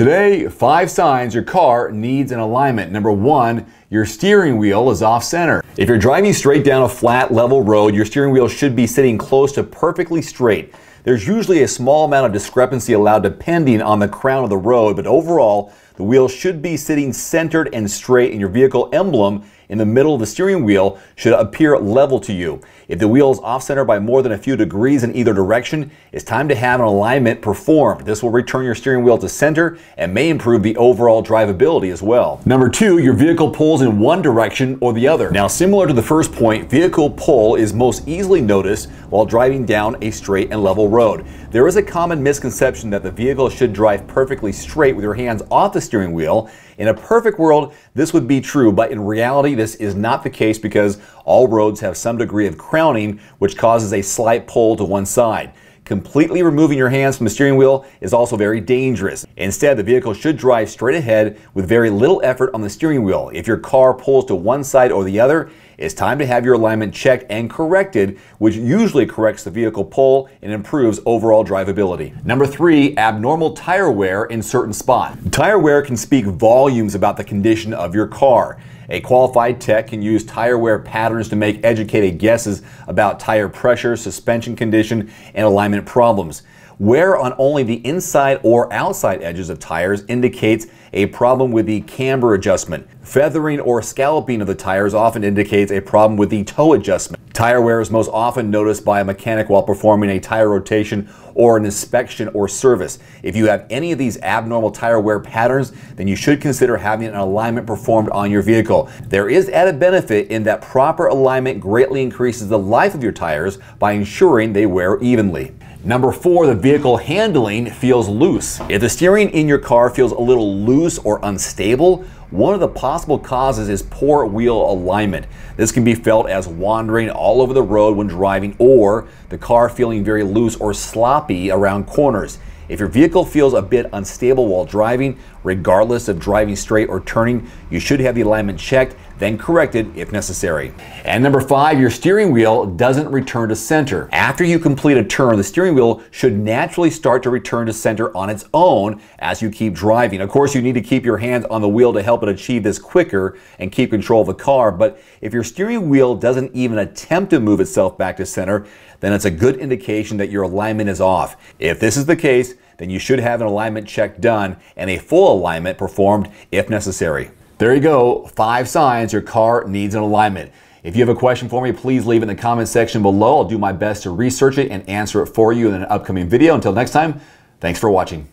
Today, five signs your car needs an alignment. Number one, your steering wheel is off center. If you're driving straight down a flat, level road, your steering wheel should be sitting close to perfectly straight. There's usually a small amount of discrepancy allowed depending on the crown of the road, but overall, the wheel should be sitting centered and straight, and your vehicle emblem in the middle of the steering wheel should appear level to you. If the wheel is off center by more than a few degrees in either direction, it's time to have an alignment performed. This will return your steering wheel to center and may improve the overall drivability as well. Number two, your vehicle pulls pulls in one direction or the other. Now, similar to the first point, vehicle pull is most easily noticed while driving down a straight and level road. There is a common misconception that the vehicle should drive perfectly straight with your hands off the steering wheel. In a perfect world, this would be true, but in reality, this is not the case because all roads have some degree of crowning, which causes a slight pull to one side completely removing your hands from the steering wheel is also very dangerous. Instead, the vehicle should drive straight ahead with very little effort on the steering wheel. If your car pulls to one side or the other, it's time to have your alignment checked and corrected, which usually corrects the vehicle pull and improves overall drivability. Number three, abnormal tire wear in certain spots. Tire wear can speak volumes about the condition of your car. A qualified tech can use tire wear patterns to make educated guesses about tire pressure, suspension condition, and alignment problems. Wear on only the inside or outside edges of tires indicates a problem with the camber adjustment. Feathering or scalloping of the tires often indicates a problem with the toe adjustment. Tire wear is most often noticed by a mechanic while performing a tire rotation or an inspection or service. If you have any of these abnormal tire wear patterns, then you should consider having an alignment performed on your vehicle. There is added benefit in that proper alignment greatly increases the life of your tires by ensuring they wear evenly. Number four, the vehicle handling feels loose. If the steering in your car feels a little loose or unstable, one of the possible causes is poor wheel alignment. This can be felt as wandering all over the road when driving or the car feeling very loose or sloppy around corners. If your vehicle feels a bit unstable while driving, regardless of driving straight or turning, you should have the alignment checked then corrected if necessary. And number five, your steering wheel doesn't return to center. After you complete a turn, the steering wheel should naturally start to return to center on its own as you keep driving. Of course, you need to keep your hands on the wheel to help it achieve this quicker and keep control of the car, but if your steering wheel doesn't even attempt to move itself back to center, then it's a good indication that your alignment is off. If this is the case, then you should have an alignment check done and a full alignment performed if necessary. There you go, five signs your car needs an alignment. If you have a question for me, please leave it in the comment section below. I'll do my best to research it and answer it for you in an upcoming video. Until next time, thanks for watching.